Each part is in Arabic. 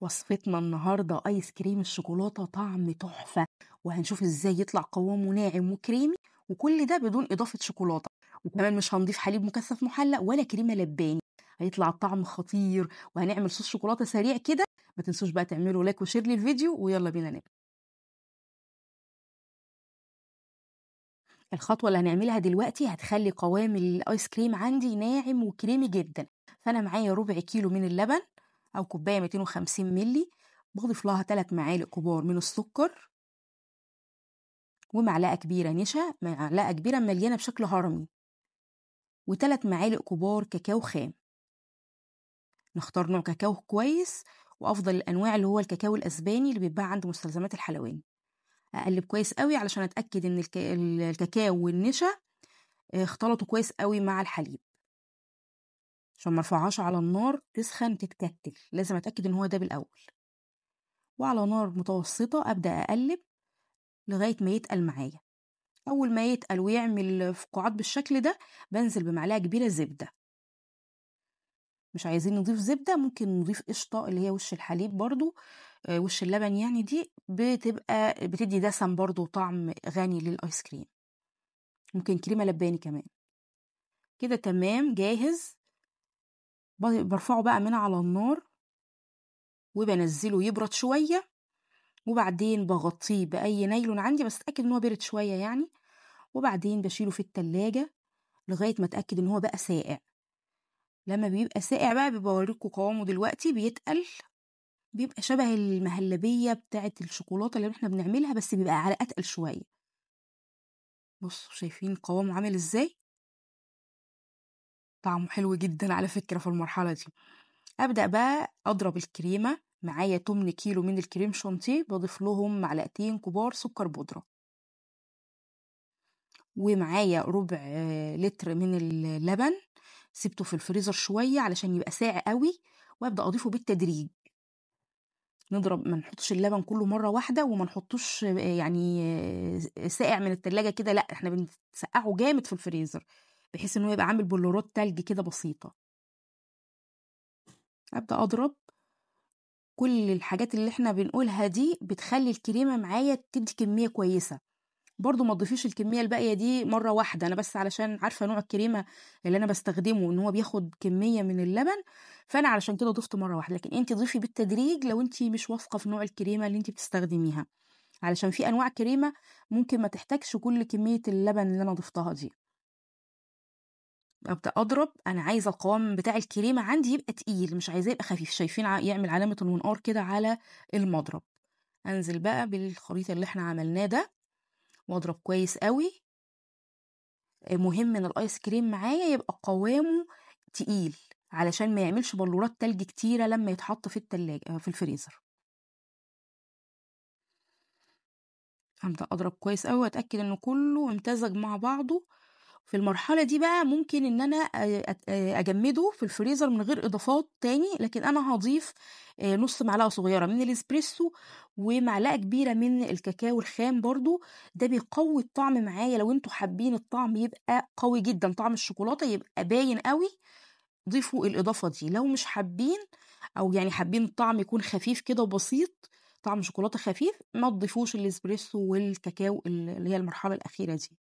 وصفتنا النهاردة آيس كريم الشوكولاتة طعم تحفة وهنشوف ازاي يطلع قوامه ناعم وكريمي وكل ده بدون إضافة شوكولاتة وكمان مش هنضيف حليب مكثف محلق ولا كريمة لباني هيطلع الطعم خطير وهنعمل صوص شوكولاتة سريع كده ما تنسوش بقى تعملوا لايك وشير للفيديو ويلا بينا نبدأ الخطوة اللي هنعملها دلوقتي هتخلي قوام الآيس كريم عندي ناعم وكريمي جدا فأنا معايا ربع كيلو من اللبن أو كوباية 250 ملي بضيف لها 3 معالق كبار من السكر ومعلقة كبيرة نشا معلقة كبيرة مليانة بشكل هرمي وثلاث معالق كبار كاكاو خام نختار نوع كاكاو كويس وأفضل الأنواع اللي هو الكاكاو الأسباني اللي بيتباع عند مستلزمات الحلواني أقلب كويس قوي علشان أتأكد إن الكاكاو والنشا آه، اختلطوا كويس قوي مع الحليب عشان ما ارفعهاش على النار تسخن تتكتل لازم اتاكد ان هو ده بالاول وعلى نار متوسطه ابدا اقلب لغايه ما يتقل معايا اول ما يتقل ويعمل فقاعات بالشكل ده بنزل بمعلقه كبيره زبده مش عايزين نضيف زبده ممكن نضيف قشطه اللي هي وش الحليب برضو آه، وش اللبن يعني دي بتبقى بتدي دسم برضو طعم غني للايس كريم ممكن كريمه لباني كمان كده تمام جاهز برفعه بقى من على النار وبنزله يبرد شوية وبعدين بغطيه بأي نايلون عندي بس أتأكد إن هو برد شوية يعني وبعدين بشيله في التلاجة لغاية ما أتأكد إن هو بقى ساقع لما بيبقى ساقع بقى بوريكم قوامه دلوقتي بيتقل بيبقى شبه المهلبية بتاعة الشوكولاتة اللي احنا بنعملها بس بيبقى على أتقل شوية بصوا شايفين قوامه عامل ازاي طعمه حلو جدا على فكرة في المرحلة دي أبدأ بقى أضرب الكريمة معايا 8 كيلو من الكريم شانتيه بضيف لهم معلقتين كبار سكر بودرة ومعايا ربع لتر من اللبن سبته في الفريزر شوية علشان يبقى ساقع قوي وأبدأ أضيفه بالتدريج نضرب ما نحطش اللبن كله مره واحده وما نحطوش يعني ساقع من التلاجة كده لا احنا بنسقعه جامد في الفريزر بحيث انه يبقى عامل بلورات تلج كده بسيطه ابدا اضرب كل الحاجات اللي احنا بنقولها دي بتخلي الكريمه معايا تدي كميه كويسه برضو ما تضيفيش الكميه الباقيه دي مره واحده انا بس علشان عارفه نوع الكريمه اللي انا بستخدمه ان هو بياخد كميه من اللبن فانا علشان كده ضفت مره واحده لكن انت ضيفي بالتدريج لو انت مش واثقه في نوع الكريمه اللي انت بتستخدميها علشان في انواع كريمه ممكن ما تحتاجش كل كميه اللبن اللي انا ضفتها دي ابدا اضرب انا عايزه القوام بتاع الكريمه عندي يبقى تقيل مش عايزاه يبقى خفيف شايفين يعمل علامه المنقار كده على المضرب انزل بقى بالخليط اللي احنا عملناه ده واضرب كويس قوي مهم ان الايس كريم معايا يبقى قوامه تقيل علشان ما يعملش بلورات تلج كتيره لما يتحط في التلاجة آه، في الفريزر هبدا اضرب كويس قوي واتاكد ان كله امتزج مع بعضه في المرحله دي بقى ممكن ان انا اجمده في الفريزر من غير اضافات تاني لكن انا هضيف نص معلقه صغيره من الاسبريسو ومعلقه كبيره من الكاكاو الخام برضو ده بيقوي الطعم معايا لو انتوا حابين الطعم يبقى قوي جدا طعم الشوكولاته يبقى باين قوي ضيفوا الاضافه دي لو مش حابين او يعني حابين الطعم يكون خفيف كده وبسيط طعم شوكولاته خفيف ما تضيفوش الاسبريسو والكاكاو اللي هي المرحله الاخيره دي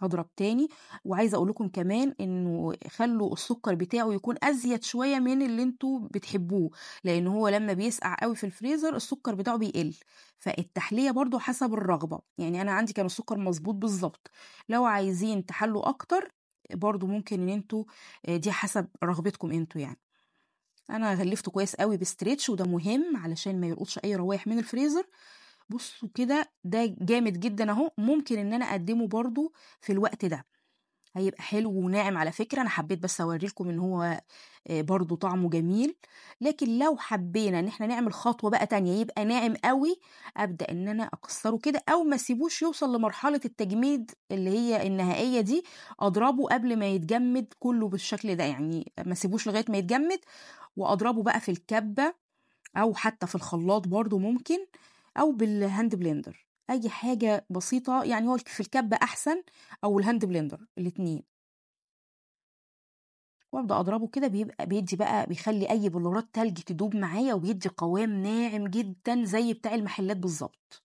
هضرب تاني وعايزه اقول لكم كمان انه خلوا السكر بتاعه يكون ازيد شويه من اللي انتوا بتحبوه لان هو لما بيسقع قوي في الفريزر السكر بتاعه بيقل فالتحليه برضو حسب الرغبه يعني انا عندي كان السكر مظبوط بالظبط لو عايزين تحلوا اكتر برضو ممكن ان انتوا آه، دي حسب رغبتكم انتوا يعني انا غلفته كويس قوي بستريتش وده مهم علشان ما يلقطش اي روايح من الفريزر بصوا كده ده جامد جدا اهو ممكن ان انا اقدمه برضو في الوقت ده هيبقى حلو وناعم على فكرة أنا حبيت بس أوريلكم إن هو برضو طعمه جميل لكن لو حبينا إن إحنا نعمل خطوة بقى تانية يبقى ناعم قوي أبدأ إن أنا أكسره كده أو ما سيبوش يوصل لمرحلة التجميد اللي هي النهائية دي أضربه قبل ما يتجمد كله بالشكل ده يعني ما سيبوش لغاية ما يتجمد وأضربه بقى في الكبة أو حتى في الخلاط برضو ممكن او بالهاند بلندر اي حاجه بسيطه يعني هو في الكبه احسن او الهاند بلندر الاثنين وابدا اضربه كده بيبقى بيدي بقى بيخلي اي بلورات تلج تدوب معايا وبيدي قوام ناعم جدا زي بتاع المحلات بالظبط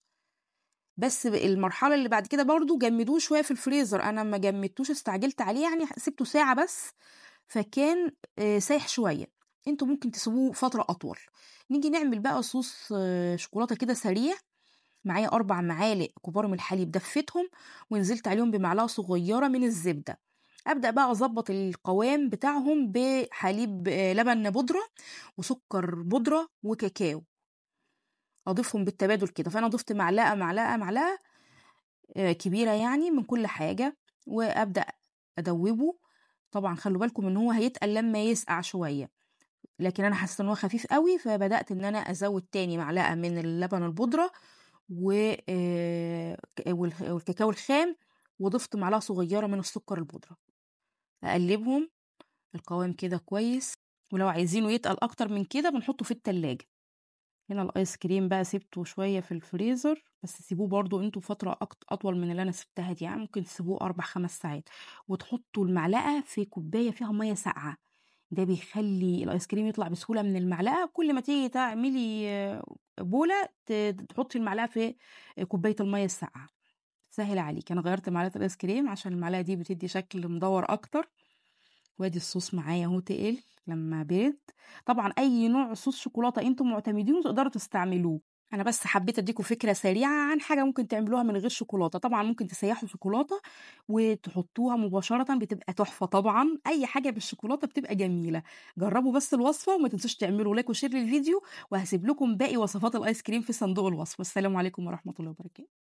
بس المرحله اللي بعد كده برضو جمدوه شويه في الفريزر انا ما جمدتوش استعجلت عليه يعني سبته ساعه بس فكان آه، سايح شويه انتوا ممكن تسيبوه فترة أطول نيجي نعمل بقى صوص آه، شوكولاتة كده سريع معايا أربع معالق كبار من الحليب دفتهم ونزلت عليهم بمعلقة صغيرة من الزبدة ابدا بقى اظبط القوام بتاعهم بحليب آه، لبن بودره وسكر بودره وكاكاو اضيفهم بالتبادل كده فانا ضفت معلقه معلقه معلقه آه، كبيره يعني من كل حاجه وابدا ادوبه طبعا خلوا بالكم ان هو هيتقل لما يسقع شويه لكن انا حسيت ان هو خفيف قوي فبدات ان انا ازود تاني معلقه من اللبن البودره و والكاكاو الخام وضفت معلقه صغيره من السكر البودره اقلبهم القوام كده كويس ولو عايزينه يتقل اكتر من كده بنحطه في التلاجة هنا الايس كريم بقى سيبته شويه في الفريزر بس سيبوه برضو انتوا فتره اطول من اللي انا سبتها دي يعني ممكن تسيبوه اربع خمس ساعات وتحطوا المعلقه في كوبايه فيها ميه ساقعه ده بيخلي الايس كريم يطلع بسهوله من المعلقه كل ما تيجي تعملي بوله تحطي المعلقه في كوبايه الميه الساقعه سهل عليك انا غيرت معلقه الايس كريم عشان المعلقه دي بتدي شكل مدور اكتر وادي الصوص معايا اهو تقل لما برد طبعا اي نوع صوص شوكولاته انتم معتمدينه تقدروا تستعملوه أنا بس حبيت أدّيكم فكرة سريعة عن حاجة ممكن تعملوها من غير شوكولاتة، طبعًا ممكن تسيّحوا شوكولاتة وتحطّوها مباشرةً بتبقى تحفة طبعًا، أي حاجة بالشوكولاتة بتبقى جميلة، جرّبوا بس الوصفة وما تنسوش تعملوا لايك وشير للفيديو، وهسيب لكم باقي وصفات الآيس كريم في صندوق الوصف، والسلام عليكم ورحمة الله وبركاته.